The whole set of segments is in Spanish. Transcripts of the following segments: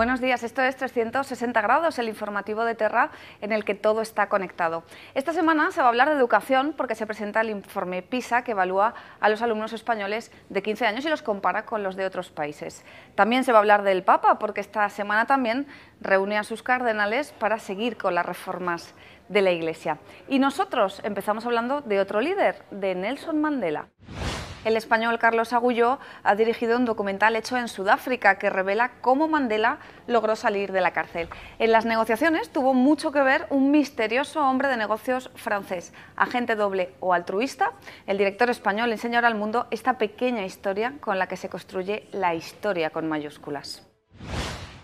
Buenos días, esto es 360 grados, el informativo de Terra en el que todo está conectado. Esta semana se va a hablar de educación porque se presenta el informe PISA que evalúa a los alumnos españoles de 15 años y los compara con los de otros países. También se va a hablar del Papa porque esta semana también reúne a sus cardenales para seguir con las reformas de la Iglesia. Y nosotros empezamos hablando de otro líder, de Nelson Mandela el español Carlos Agulló ha dirigido un documental hecho en Sudáfrica que revela cómo Mandela logró salir de la cárcel. En las negociaciones tuvo mucho que ver un misterioso hombre de negocios francés, agente doble o altruista. El director español enseña ahora al mundo esta pequeña historia con la que se construye la historia con mayúsculas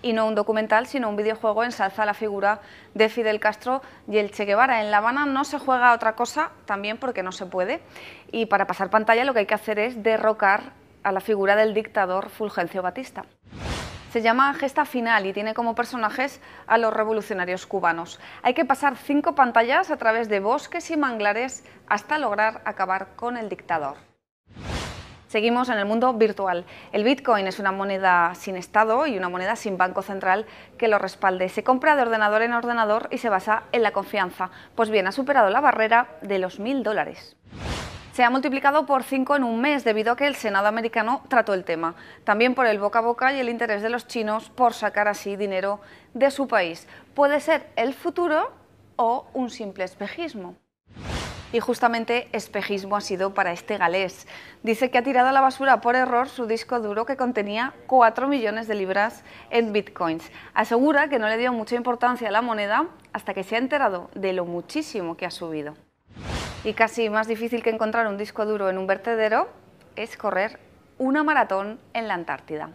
y no un documental, sino un videojuego ensalza la figura de Fidel Castro y el Che Guevara. En La Habana no se juega otra cosa, también porque no se puede, y para pasar pantalla lo que hay que hacer es derrocar a la figura del dictador Fulgencio Batista. Se llama Gesta Final y tiene como personajes a los revolucionarios cubanos. Hay que pasar cinco pantallas a través de bosques y manglares hasta lograr acabar con el dictador. Seguimos en el mundo virtual. El Bitcoin es una moneda sin Estado y una moneda sin banco central que lo respalde. Se compra de ordenador en ordenador y se basa en la confianza. Pues bien, ha superado la barrera de los mil dólares se ha multiplicado por cinco en un mes debido a que el Senado americano trató el tema, también por el boca a boca y el interés de los chinos por sacar así dinero de su país. Puede ser el futuro o un simple espejismo y justamente espejismo ha sido para este galés. Dice que ha tirado a la basura por error su disco duro que contenía 4 millones de libras en bitcoins. Asegura que no le dio mucha importancia a la moneda hasta que se ha enterado de lo muchísimo que ha subido. Y casi más difícil que encontrar un disco duro en un vertedero es correr una maratón en la Antártida.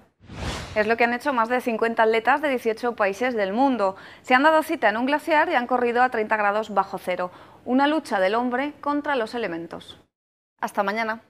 Es lo que han hecho más de 50 atletas de 18 países del mundo. Se han dado cita en un glaciar y han corrido a 30 grados bajo cero. Una lucha del hombre contra los elementos. Hasta mañana.